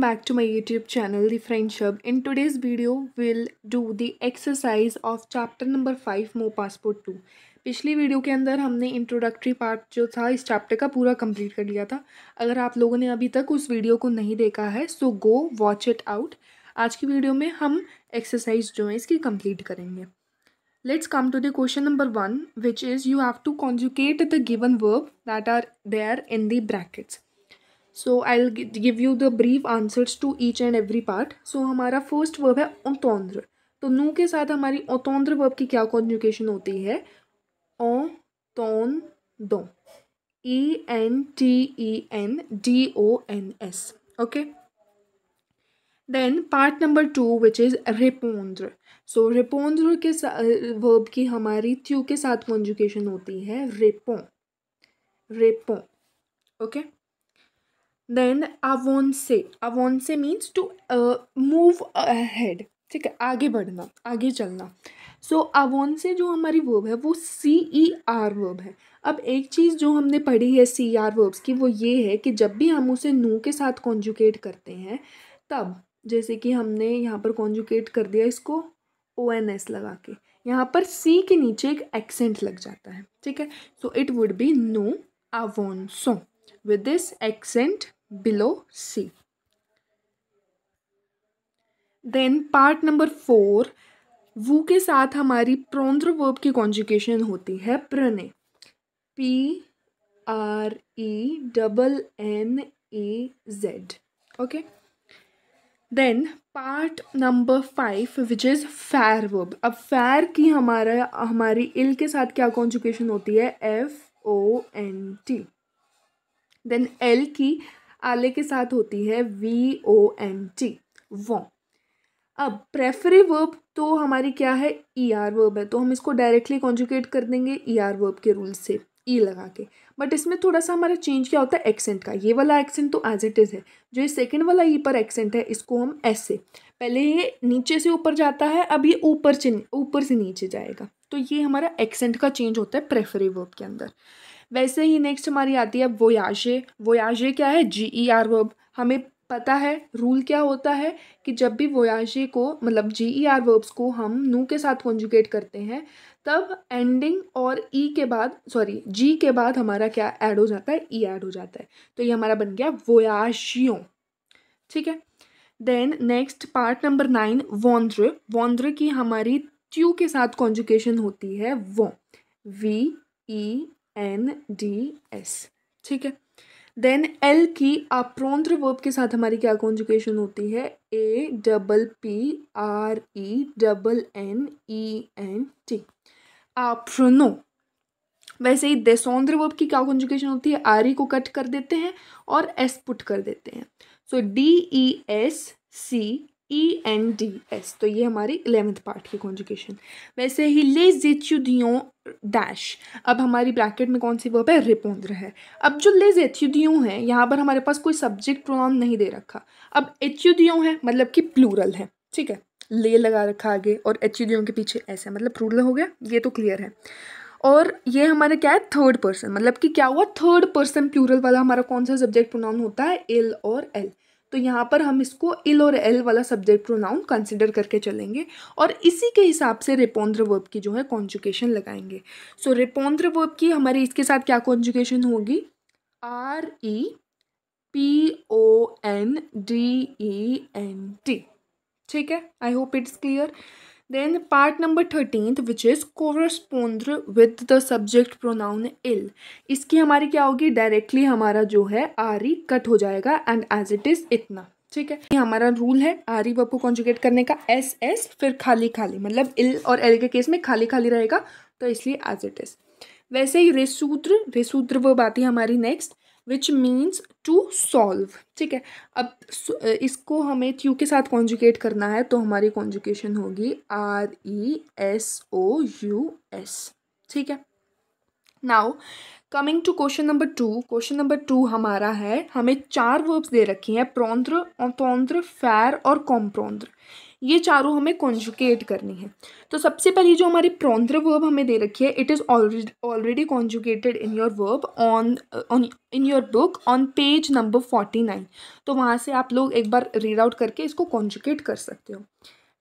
welcome back to my youtube channel the friendship in today's video we'll do the exercise of chapter number 5 mo passport 2 पिछली video के अंदर हमने introductory part जो था इस chapter का पूरा कंप्लीट कर लिया था अगर आप लोगों ने अभी तक उस वीडियो को नहीं देखा है so go watch it out आज की वीडियो में हम एक्सरसाइज जो है इसकी कंप्लीट करेंगे let's come to the question number one which is you have to conjugate the given verb that are there in the brackets so I give you the brief answers to each and every part so हमारा first verb है ओतौंद्र तो नू के साथ हमारी ओतौंद्र verb की क्या conjugation होती है ओ तौन दो E N T E N D O N S okay then part number two which is रिपोंद्र सो रिपोंद्र के वर्ब की हमारी थ्यू के साथ कॉन्जुकेशन होती है रेपो रेपो ओके okay? देन आवोंसे आवोंसे मीन्स टू मूव हेड ठीक है आगे बढ़ना आगे चलना सो so, आवोंसे जो हमारी वर्ब है वो सी ई आर वर्ब है अब एक चीज़ जो हमने पढ़ी है सी आर वर्ब्स की वो ये है कि जब भी हम उसे नू के साथ कॉन्जुकेट करते हैं तब जैसे कि हमने यहाँ पर कॉन्जुकेट कर दिया इसको ओ एन एस लगा के यहाँ पर सी के नीचे एक एक्सेंट लग जाता है ठीक है so it would be no आवोंसो with this accent below C. Then part number four वू के साथ हमारी प्रोन्द्र वर्ब की कॉन्जुकेशन होती है प्रने P R E double N A Z okay then part number five which is फैर वर्ब अब फैर की हमारा हमारी इल के साथ क्या कॉन्जुकेशन होती है F O N T then L की आले के साथ होती है वी ओ एन टी वॉ अब प्रेफरी वर्ब तो हमारी क्या है ई आर वर्ब है तो हम इसको डायरेक्टली कॉन्जुकेट कर देंगे ई आर वर्ब के रूल से ई e लगा के बट इसमें थोड़ा सा हमारा चेंज क्या होता है एक्सेंट का ये वाला एक्सेंट तो एज इट इज़ है जो ये सेकेंड वाला ई e पर एक्सेंट है इसको हम ऐसे पहले ये नीचे से ऊपर जाता है अब ये ऊपर से ऊपर से नीचे जाएगा तो ये हमारा एक्सेंट का चेंज होता है प्रेफरी वर्ब के अंदर वैसे ही नेक्स्ट हमारी आती है वोयाजे वोयाजे क्या है जी ई आर वर्ब हमें पता है रूल क्या होता है कि जब भी वोयाजे को मतलब जी ई आर वर्ब्स को हम नू के साथ कॉन्जुगेट करते हैं तब एंडिंग और ई e के बाद सॉरी जी के बाद हमारा क्या ऐड हो जाता है ई e ऐड हो जाता है तो ये हमारा बन गया वोयाशियों ठीक है then next part number nine वॉन्द्र वॉन्द्र की हमारी ट्यू के साथ कॉन्जुकेशन होती है वो V E N D S ठीक है देन एल की आप्रोन्ध्र वर्ब के साथ हमारी क्या कॉन्जुकेशन होती है A double P R E double N E N T आप्रोनो वैसे ही देसौंद्र वर्ब की क्या कॉन्जुकेशन होती है आर ई e को कट कर देते हैं और एस पुट कर देते हैं so D E S C E N D S तो ये हमारी इलेवेंथ पार्ट की कॉन्जुकेशन वैसे ही ले जेच्यूदियों डैश अब हमारी ब्रैकेट में कौन सी वर्ब है रिपोंद्र है अब जो ले जेच्यूदियों है यहाँ पर हमारे पास कोई सब्जेक्ट प्रोनाउन नहीं दे रखा अब एच्यूदियों है मतलब कि प्लूरल है ठीक है ले लगा रखा आगे और एच्यूदियों के पीछे ऐसे मतलब प्लूरल हो गया ये तो क्लियर है और ये हमारा क्या है थर्ड पर्सन मतलब कि क्या हुआ थर्ड पर्सन प्लूरल वाला हमारा कौन सा सब्जेक्ट प्रोनाउन होता है एल और एल तो यहाँ पर हम इसको इल और एल वाला सब्जेक्ट प्रोनाउन कंसिडर करके चलेंगे और इसी के हिसाब से रेपोन्द्र वर्ब की जो है कॉन्जुकेशन लगाएंगे सो so, वर्ब की हमारी इसके साथ क्या कॉन्जुकेशन होगी R E P O N D E N T ठीक है I hope it's clear Then part number 13th which is correspond with the subject pronoun ill इसकी हमारी क्या होगी डायरेक्टली हमारा जो है आरी कट हो जाएगा एंड एज इट इज़ इतना ठीक है ये हमारा रूल है आरी ई वर्ब को कॉन्जुगेट करने का एस एस फिर खाली खाली मतलब इल और एल के केस में खाली खाली रहेगा तो इसलिए एज इट इज़ वैसे ही रेसूद्र रेसूद्र वर्ब आती है हमारी next which means to solve ठीक है अब इसको हमें यू के साथ कॉन्जुकेट करना है तो हमारी कॉन्जुकेशन होगी R E S O U S ठीक है now coming to question number two question number two हमारा है हमें चार वर्ब्स दे रखी हैं प्रौंद्र औतौंत्र फैर और कॉम्प्रौंद्र ये चारों हमें कॉन्जुकेट करनी है तो सबसे पहले जो हमारी प्रौंद्र वर्ब हमें दे रखी है it is already conjugated in your verb on on in your book on page number forty nine तो वहाँ से आप लोग एक बार रीड आउट करके इसको कॉन्जुकेट कर सकते हो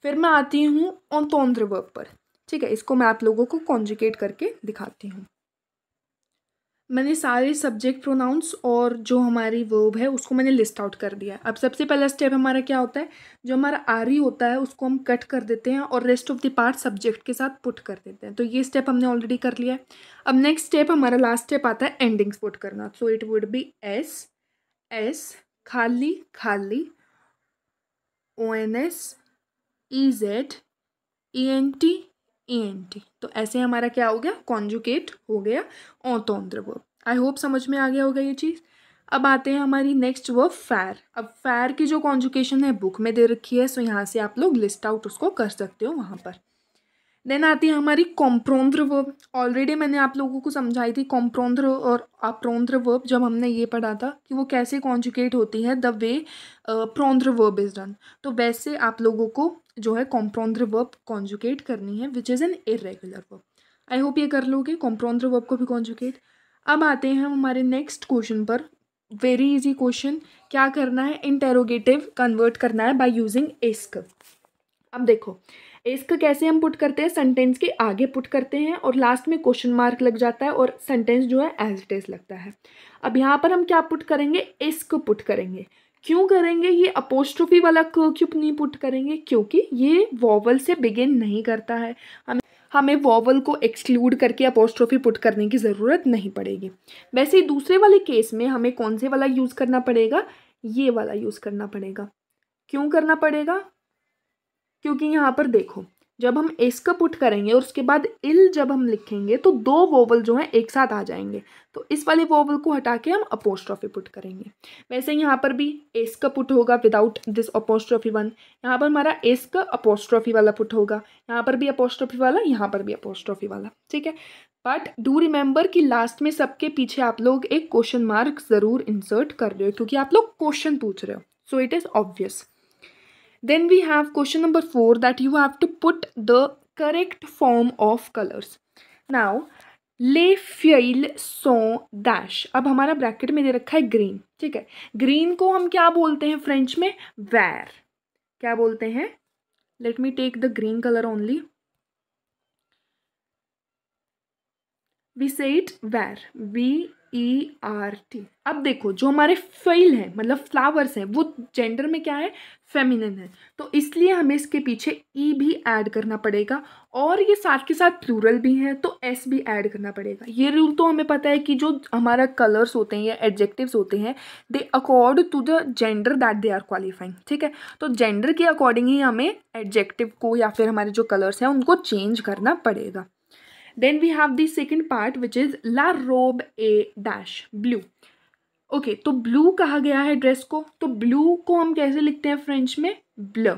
फिर मैं आती हूँ ऑन तौंद्र वर्ब पर ठीक है इसको मैं आप लोगों को कॉन्जुकेट करके दिखाती हूँ मैंने सारे सब्जेक्ट प्रोनाउंस और जो हमारी वर्ब है उसको मैंने लिस्ट आउट कर दिया अब सबसे पहला स्टेप हमारा क्या होता है जो हमारा आर ई होता है उसको हम कट कर देते हैं और rest of the part subject के साथ पुट कर देते हैं तो ये स्टेप हमने ऑलरेडी कर लिया है अब नेक्स्ट स्टेप हमारा लास्ट स्टेप आता है एंडिंग्स पुट करना so it would be S S खाली खाली O N S E Z E N T A N T तो ऐसे हमारा क्या हो गया कॉन्जुकेट हो गया औतौन्द्र वर्ब आई होप समझ में आ गया होगा ये चीज़ अब आते हैं हमारी नेक्स्ट वर्ब फैर अब फैर की जो कॉन्जुकेशन है बुक में दे रखी है सो यहाँ से आप लोग लिस्ट आउट उसको कर सकते हो वहाँ पर देन आती है हमारी कॉम्प्रोन्द्र वर्ब ऑलरेडी मैंने आप लोगों को समझाई थी कॉम्प्रोन्द्र और अप्रोन्द्र वर्ब जब हमने ये पढ़ा था कि वो कैसे कॉन्जुकेट होती है द वे प्रोन्द्र वर्ब इज़ डन तो वैसे आप लोगों को जो है कॉम्प्रोंद्र वर्ब कॉन्जुकेट करनी है which is an irregular verb I hope ये कर लोगे कॉम्प्रोंद्र वर्ब को भी कॉन्जुकेट अब आते हैं हम हमारे नेक्स्ट क्वेश्चन पर वेरी इजी क्वेश्चन क्या करना है इंटेरोगेटिव कन्वर्ट करना है बाय यूजिंग एस्क अब देखो एस्क कैसे हम पुट करते हैं सेंटेंस के आगे पुट करते हैं और लास्ट में क्वेश्चन मार्क लग जाता है और सेंटेंस जो है एज इट इज़ लगता है अब यहाँ पर हम क्या पुट करेंगे एस्क पुट करेंगे क्यों करेंगे ये अपोस्ट्रोफी वाला क क्यों नहीं पुट करेंगे क्योंकि ये वॉवल से बिगिन नहीं करता है हमें हमें वॉवल को एक्सक्लूड करके अपोस्ट्रोफी पुट करने की ज़रूरत नहीं पड़ेगी वैसे ही दूसरे वाले केस में हमें कौन से वाला यूज़ करना पड़ेगा ये वाला यूज़ करना पड़ेगा क्यों करना पड़ेगा क्योंकि यहाँ पर देखो जब हम एस का पुट करेंगे और उसके बाद इल जब हम लिखेंगे तो दो वोवल जो हैं एक साथ आ जाएंगे तो इस वाले वोवल को हटा के हम अपोस्ट्रॉफी पुट करेंगे वैसे यहाँ पर भी एस का पुट होगा विदाउट दिस अपोस्ट्रॉफी वन यहाँ पर हमारा एस का अपोस्ट्रॉफी वाला पुट होगा यहाँ पर भी अपोस्ट्रॉफी वाला यहाँ पर भी अपोस्ट्रॉफी वाला ठीक है बट डू रिमेंबर कि लास्ट में सबके पीछे आप लोग एक क्वेश्चन मार्क ज़रूर इंसर्ट कर रहे हो क्योंकि आप लोग क्वेश्चन पूछ रहे हो so it is obvious then we have question number 4 that you have to put the correct form of colors now ले फ्यल सो डैश अब हमारा ब्रैकेट में दे रखा है ग्रीन ठीक है ग्रीन को हम क्या बोलते हैं फ्रेंच में वैर क्या बोलते हैं let me take the green colour only we say it V E R T अब देखो जो हमारे फेल हैं मतलब फ्लावर्स हैं वो जेंडर में क्या है फेमिनिन है तो इसलिए हमें इसके पीछे ई e भी ऐड करना पड़ेगा और ये साथ के साथ प्लूरल भी हैं तो एस भी ऐड करना पड़ेगा ये रूल तो हमें पता है कि जो हमारा कलर्स होते हैं या एडजेक्टिव्स होते हैं they accord to the gender that they are qualifying ठीक है तो जेंडर के अकॉर्डिंग ही हमें एडजेक्टिव को या फिर हमारे जो कलर्स हैं उनको चेंज करना पड़ेगा then we have the second part which is la robe a dash blue okay okay, तो ब्लू कहा गया है ड्रेस को तो ब्लू को हम कैसे लिखते हैं फ्रेंच में ब्ल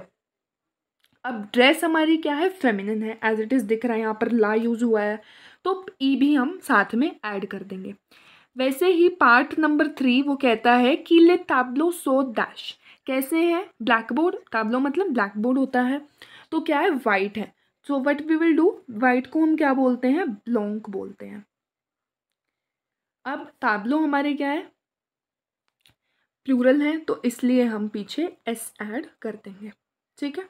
अब ड्रेस हमारी क्या है फेमिनिन है एज इट इज़ दिख रहा है यहाँ पर ला यूज़ हुआ है तो ई e भी हम साथ में ऐड कर देंगे वैसे ही पार्ट नंबर थ्री वो कहता है कि ले ताब्लो सो डैश कैसे है ब्लैक बोर्ड ताब्लो मतलब ब्लैक बोर्ड होता है तो क्या है वाइट है so what we will do white को हम क्या बोलते हैं ब्लोंक बोलते हैं अब ताबलो हमारे क्या है प्लूरल है तो इसलिए हम पीछे एस एड कर देंगे ठीक है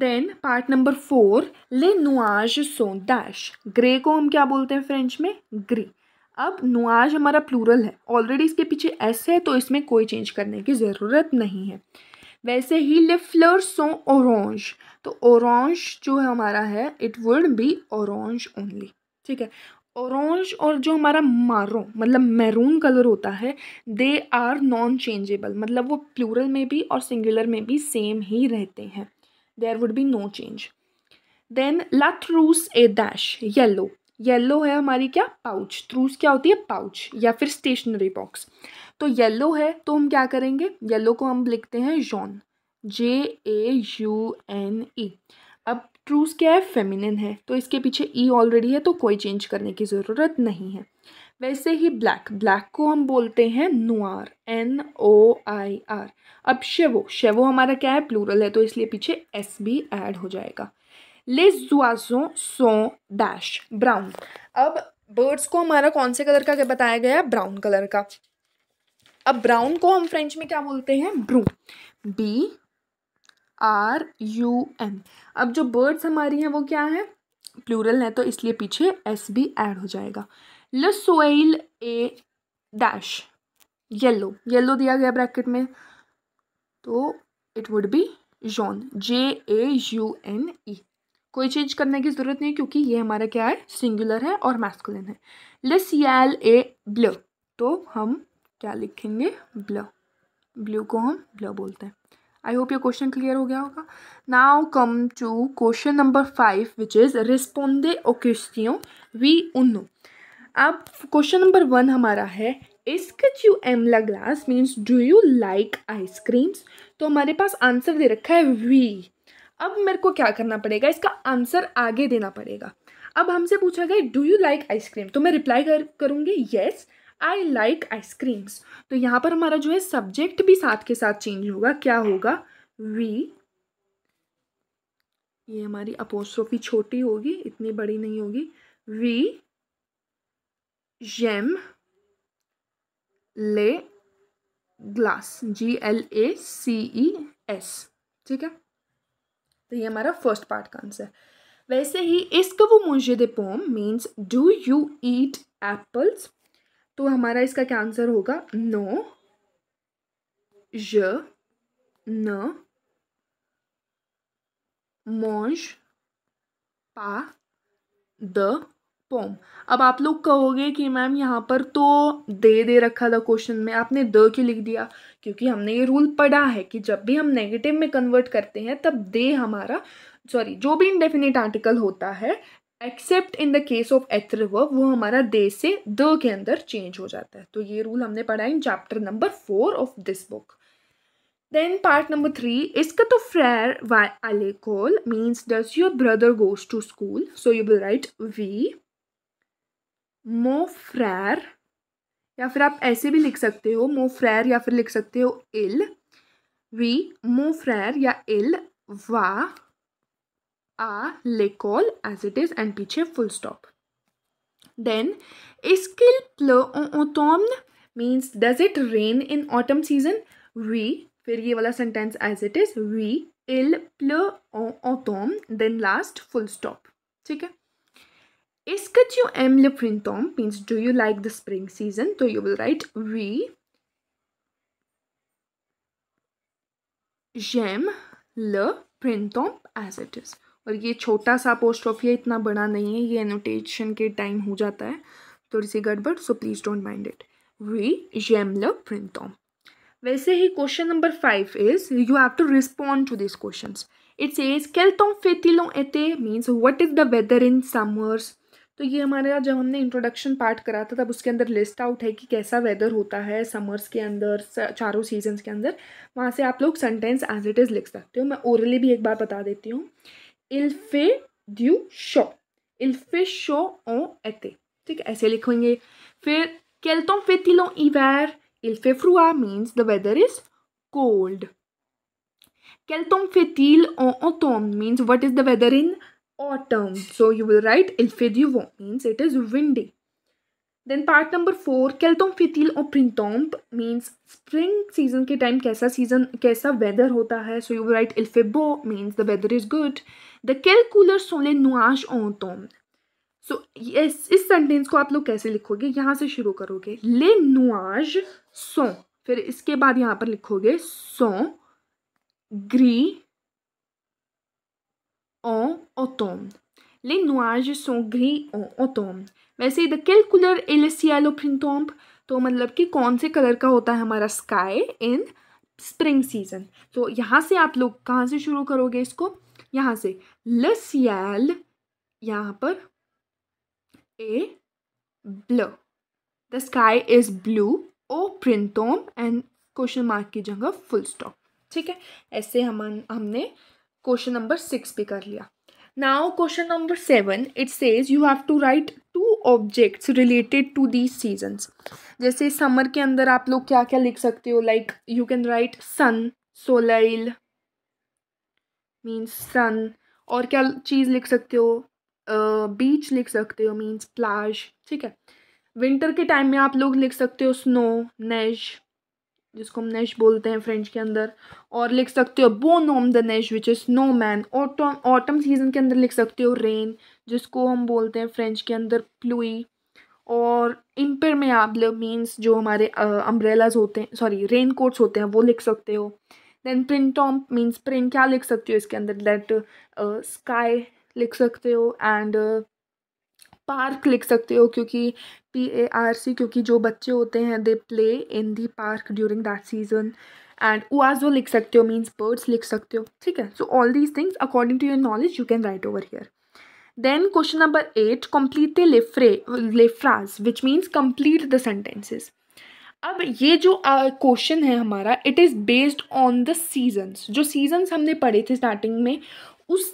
देन पार्ट नंबर फोर ले नुआज सो डैश ग्रे को हम क्या बोलते हैं फ्रेंच में ग्री अब नुआज हमारा प्लूरल है ऑलरेडी इसके पीछे एस है तो इसमें कोई चेंज करने की ज़रूरत नहीं है वैसे ही ले फ्लर सो औरज तो औरज जो है हमारा है इट वुड बी औरज ओनली ठीक है औरज और जो हमारा मारो मतलब मैरून कलर होता है दे आर नॉन चेंजेबल मतलब वो प्लूरल में भी और सिंगुलर में भी सेम ही रहते हैं there would be no change then लथ रूस ए डैश येलो येलो है हमारी क्या पाउच ट्रूस क्या होती है पाउच या फिर स्टेशनरी बॉक्स तो येलो है तो हम क्या करेंगे येलो को हम लिखते हैं जॉन J A U N E अब ट्रूस क्या है फेमिनिन है तो इसके पीछे ई e ऑलरेडी है तो कोई चेंज करने की ज़रूरत नहीं है वैसे ही ब्लैक ब्लैक को हम बोलते हैं नुआर एन ओ आई आर अब शेवो शेवो हमारा क्या है प्लूरल है तो इसलिए पीछे एस भी ऐड हो जाएगा les oiseaux sont dash brown अब बर्ड्स को हमारा कौन से कलर का बताया गया ब्राउन कलर का अब ब्राउन को हम फ्रेंच में क्या बोलते हैं ब्रू बी आर यू एम अब जो बर्ड्स हमारी हैं वो क्या है प्लूरल है तो इसलिए पीछे एस भी ऐड हो जाएगा ल सोइल ए डैश येलो येलो दिया गया ब्रैकेट में तो इट वुड बी जॉन J A U N E कोई चेंज करने की ज़रूरत नहीं क्योंकि ये हमारा क्या है सिंगुलर है और मैस्कुलिन है लेस यल एल ए ब्ल तो हम क्या लिखेंगे ब्ल ब्लू को हम ब्ल बोलते हैं आई होप ये क्वेश्चन क्लियर हो गया होगा now come to question number five which is रिस्पोंदे ओकेस्टियो वी उन्नो अब क्वेश्चन नंबर वन हमारा है इस्कच यू एमला ग्लास means do you like ice creams तो हमारे पास आंसर दे रखा है वी अब मेरे को क्या करना पड़ेगा इसका आंसर आगे देना पड़ेगा अब हमसे पूछा गया डू यू लाइक आइसक्रीम तो मैं रिप्लाई कर करूँगी येस आई लाइक आइसक्रीम्स तो यहाँ पर हमारा जो है सब्जेक्ट भी साथ के साथ चेंज होगा क्या होगा वी ये हमारी अपोस्ट्रोफी छोटी होगी इतनी बड़ी नहीं होगी वी जेम ले ग्लास G L A C E S ठीक है तो ये हमारा फर्स्ट पार्ट का आंसर वैसे ही इसका वो मुंजे दे पोम means do you eat apples तो हमारा इसका क्या आंसर होगा नो ज न मॉन्श पा द पोम अब आप लोग कहोगे कि मैम यहाँ पर तो दे दे रखा था क्वेश्चन में आपने द क्यों लिख दिया क्योंकि हमने ये रूल पढ़ा है कि जब भी हम नेगेटिव में कन्वर्ट करते हैं तब दे हमारा सॉरी जो भी इनडेफिनेट आर्टिकल होता है except in the case of एथर वो हमारा दे से द के अंदर चेंज हो जाता है तो ये रूल हमने पढ़ा in chapter number four of this book then part number three इसका तो फ्रेयर वाई अलेकोल means does your brother goes to school so you will write वी मो फ्रैर या फिर आप ऐसे भी लिख सकते हो मो फ्रैर या फिर लिख सकते हो इल वी मो फ्रैर या इल वा आ लेकॉल एज इट इज़ एंड पीछे फुल स्टॉप देन इसकिल प्ल ओटोम means does it rain in autumn season we फिर ये वाला sentence as it is we इल प्ल ओटोम देन लास्ट फुल स्टॉप ठीक है Est-ce que tu aimes le printemps means do you like the spring season? So you will write oui. J'aime le printemps as it is. और ये छोटा सा post of है इतना बड़ा नहीं है ये एनोटेशन के टाइम हो जाता है थोड़ी सी गड़बड़ so please don't mind it we जेम ल प्रिंटॉम वैसे ही question number five is you have to respond to this question it's as कैल्टोम फेतिलो एते means what is the weather in summers तो ये हमारा जब हमने इंट्रोडक्शन पार्ट करा था तब उसके अंदर लिस्ट आउट है कि कैसा वेदर होता है समर्स के अंदर चारों सीजन्स के अंदर वहाँ से आप लोग सेंटेंस एज इट इज़ लिख सकते हो मैं ओरली भी एक बार बता देती हूँ इल्फे ड्यू शो इल्फे शो ओ एते ठीक है ऐसे लिखेंगे फिर केल्तों फेतिलो इवैर इल्फे फ्रुआ means the weather is cold फेतील ओ ओ तोम means what is the weather in autumn. So you will write Ilfidivo means it is windy. Then part number four कैल्टोम फितील और प्रिंटोम्प मीन्स स्प्रिंग kaisa के टाइम कैसा सीजन कैसा वेदर होता है सो यू राइट इल्फेबो means the weather is good द कैल कूलर सोले नुआश ओतोम सो यस इस सेंटेंस को आप लोग कैसे लिखोगे यहाँ से शुरू करोगे ले नुआज सो फिर इसके बाद यहाँ पर लिखोगे सो ग्री en automne. Les nuages sont gris en automne. वैसे द किल कलर इल सियालो प्रिंटोम्प तो मतलब कि कौन से कलर का होता है हमारा स्काई इन स्प्रिंग सीजन तो यहाँ से आप लोग कहाँ से शुरू करोगे इसको यहाँ से ल सियाल यहाँ पर ए ब्ल द स्काई इज ब्लू ओ प्रिंटोम एंड क्वेश्चन मार्क की जगह फुल स्टॉप ठीक है ऐसे हम हमने क्वेश्चन नंबर सिक्स पे कर लिया now question number seven it says you have to write two objects related to these seasons जैसे समर के अंदर आप लोग क्या क्या लिख सकते हो like you can write sun सोलाइल मीन्स सन और क्या चीज़ लिख सकते हो बीच uh, लिख सकते हो मीन्स प्लाज ठीक है विंटर के टाइम में आप लोग लिख सकते हो स्नो नेज जिसको हम नेश बोलते हैं फ्रेंच के अंदर और लिख सकते हो बो नोम द नेश which is snowman autumn autumn season के अंदर लिख सकते हो रेन जिसको हम बोलते हैं फ्रेंच के अंदर प्लुई और इम्पर में आप लोग मीन्स जो हमारे अम्ब्रेलाज होते हैं सॉरी रेन कोट्स होते हैं वो लिख सकते हो देन प्रिंट मीन्स प्रिंट क्या लिख सकते हो इसके अंदर दैट स्काई लिख सकते हो एंड पार्क लिख सकते हो क्योंकि पी ए आर सी क्योंकि जो बच्चे होते हैं they play in the park during that season and वो लिख सकते हो मीन्स बर्ड्स लिख सकते हो ठीक है so all these things according to your knowledge you can write over here question number eight 8 complete the lefras which means complete the sentences अब ये जो क्वेश्चन uh, है हमारा it is based on the seasons जो seasons हमने पढ़े थे स्टार्टिंग में उस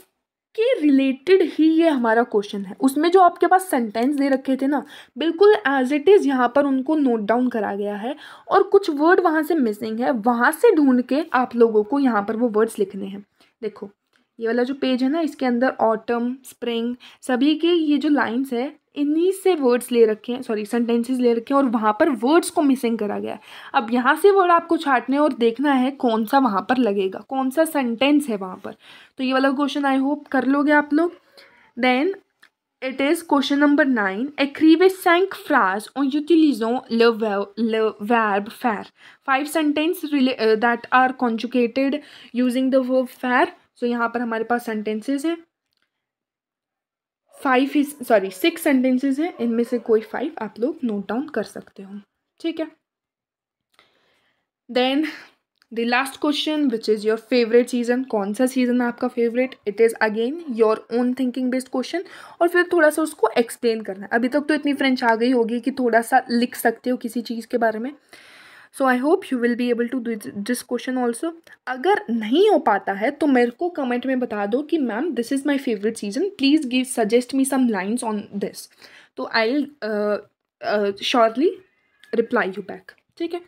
के रिलेटेड ही ये हमारा क्वेश्चन है उसमें जो आपके पास सेंटेंस दे रखे थे ना बिल्कुल एज इट इज़ यहाँ पर उनको नोट डाउन करा गया है और कुछ वर्ड वहाँ से मिसिंग है वहाँ से ढूंढ के आप लोगों को यहाँ पर वो वर्ड्स लिखने हैं देखो ये वाला जो पेज है ना इसके अंदर ऑटम स्प्रिंग सभी के ये जो लाइंस है इन्हीं से वर्ड्स ले रखे हैं सॉरी सेंटेंसेस ले रखे हैं और वहाँ पर वर्ड्स को मिसिंग करा गया है अब यहाँ से वर्ड आपको छाटने और देखना है कौन सा वहाँ पर लगेगा कौन सा सेंटेंस है वहाँ पर तो ये वाला क्वेश्चन आई होप कर लोगे आप लोग then it is question number nine Écrivez cinq phrases en utilisant le, ver le verbe faire. Five sentences uh, that are conjugated using सो so, यहाँ पर हमारे पास सेंटेंसेस हैं फाइव ही सॉरी सिक्स सेंटेंसेस हैं इनमें से कोई फाइव आप लोग नोट डाउन कर सकते हो ठीक है then the last question which is your favourite season कौन सा सीजन आपका favourite it is again your own thinking based question और फिर थोड़ा सा उसको एक्सप्लेन करना है अभी तक तो इतनी फ्रेंच आ गई होगी कि थोड़ा सा लिख सकते हो किसी चीज़ के बारे में so I hope you will be able to do this question also अगर नहीं हो पाता है तो मेरे को कमेंट में बता दो कि ma'am this is my favourite season please give suggest me some lines on this तो I surely reply you back ठीक है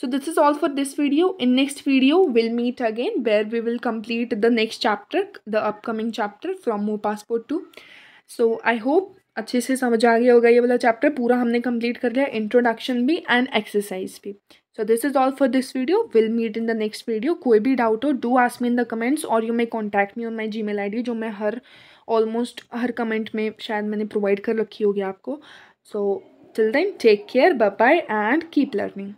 so this is all for this video in next video will meet again where we will complete the next chapter the upcoming chapter from more passport two so I hope अच्छे से समझ आ गया होगा ये वाला chapter पूरा हमने complete कर लिया इंट्रोडक्शन भी एंड एक्सरसाइज भी so this is all for this video will meet in the next video कोई भी डाउट हो do ask me in the comments और you may contact me on my Gmail ID जो मैं हर almost हर comment में शायद मैंने provide कर रखी होगी आपको so till then take care bye and keep learning